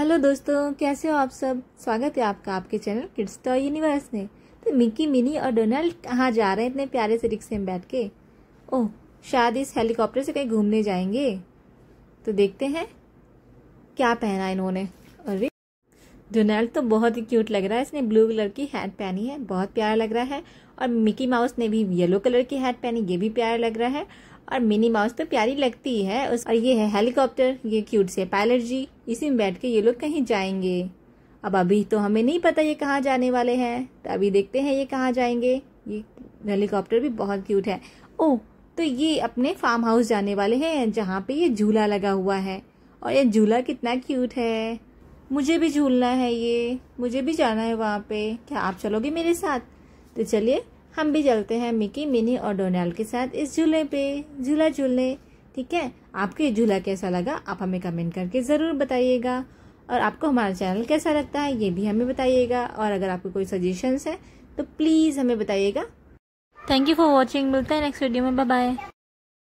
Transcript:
hello दोस्तों कैसे हो आप सब स्वागत है आपका आपके चैनल किड्स टॉय यूनिवर्स में तो मिकी मिनी और डोनाल्ड कहाँ जा रहे हैं इतने प्यारे से रिक्शे में बैठ के ओह शायद इस हेलीकॉप्टर से कहीं घूमने जाएंगे तो देखते हैं क्या पहना इन्होंने अरे डोनाल्ड तो बहुत ही क्यूट लग रहा है इसने ब्लू कलर की हैट पहनी है बहुत प्यारा लग रहा है और मिकी माउस ने भी येलो कलर की हैट पहनी ये भी प्यारा लग रहा है और मिनी माउस तो प्यारी लगती है उस और ये है हेलीकॉप्टर ये क्यूट से पायलट जी इसी में बैठ के ये लोग कहीं जाएंगे अब अभी तो हमें नहीं पता ये कहाँ जाने वाले हैं तो अभी देखते हैं ये कहाँ जाएंगे ये हेलीकॉप्टर भी बहुत क्यूट है ओ तो ये अपने फार्म हाउस जाने वाले हैं जहाँ पे ये झूला लगा हुआ है और ये झूला कितना क्यूट है मुझे भी झूलना है ये मुझे भी जाना है वहाँ पे क्या आप चलोगे मेरे साथ तो चलिए हम भी चलते हैं मिकी मिनी और डोनाल्ड के साथ इस झूले पे झूला झूलने ठीक है आपको ये झूला कैसा लगा आप हमें कमेंट करके ज़रूर बताइएगा और आपको हमारा चैनल कैसा लगता है ये भी हमें बताइएगा और अगर आपको कोई सजेशंस है तो प्लीज़ हमें बताइएगा थैंक यू फॉर वॉचिंग मिलते हैं नेक्स्ट वीडियो में बाय